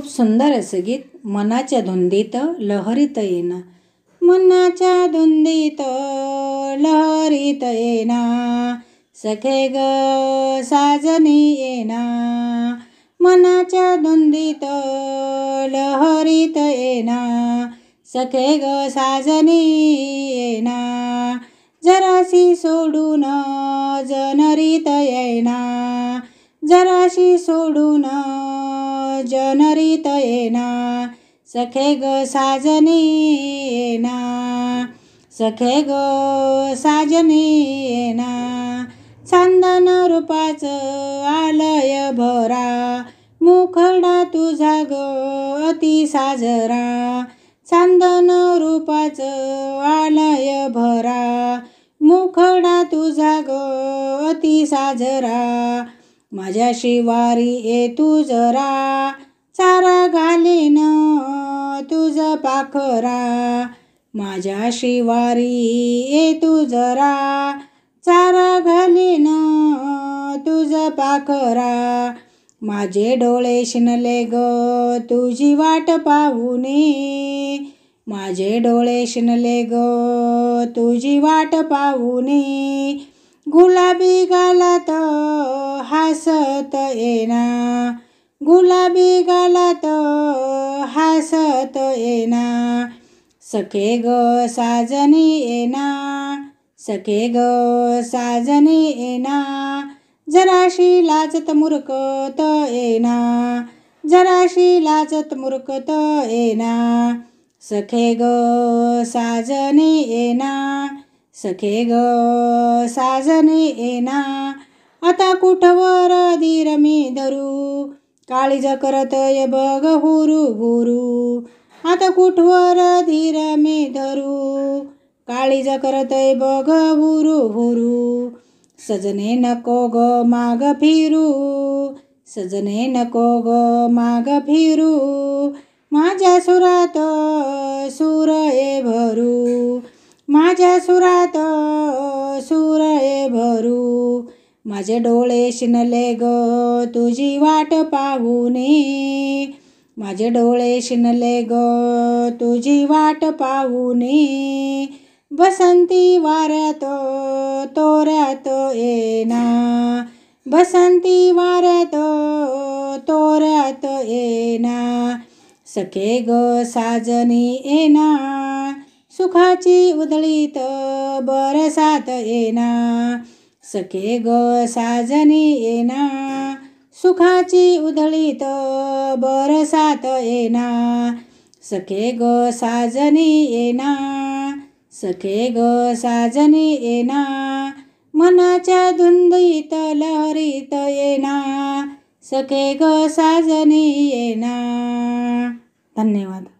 खूप सुंदर असं गीत मनाच्या धुंदीत लहरीत येणं मनाच्या धुंदीत लहरीत येणा सखे ग साजनी येणा मनाच्या धुंदीत लहरीत येणा सखे ग साजनी येणा जराशी सोडून जनरीत येणा जराशी सोडून जनरितयेना सखे गो साजनी सखे गो साजनी चंदन रूपाच आलय भरा मुखडा तुझा गो अति साजरा चंदन रूपाच आलय भरा मुखडा तुझा गो अति साजरा माझ्या शिवारी ये तू जरा चारा घालीन तुझ पाखरा माझ्या शिवारी ये तू जरा चारा घालीन तुझ पाखरा माझे डोळे शिनले ग तुझी वाट पाहुनी माझे डोळे शिनले ग तुझी वाट पाहुनी गुलाबी गालात हसत येना गुलाबी गालात हसत येना सखे ग साजनी येना सखे ग साजनी येना जराशी लाजत मुरकत येना जराशी लाजत मुरकत येना सखे ग साजनी येना सखे ग साजने येना आता कुठवर धीर मी धरू काळीज करत ये बघ हुरू हुरू आता कुठवर धीर मी धरू काळीज करत ये बघ हुरू हुरू सजने नको ग माग फिरू सजने नको ग माग फिरू माझ्या सुरात सुर ये भरू माझ्या सुरात सुर हे भरू माझे डोळे शिनले ग तुझी वाट पाहूने माझे डोळे शिनले ग तुझी वाट पाहूने बसंती वाऱ्यात तोऱ्यात येना बसंती वाऱ्यात तोऱ्यात येना सखे ग साजनी येना सुखाची उधळीत बरसात येना सखे ग साजनी येना सुखाची उधळीत बरसात येना सखे ग साजनी येना सखे ग साजनी येना मनाच्या धुंदीत लहरीत येना सखे ग साजनी येना धन्यवाद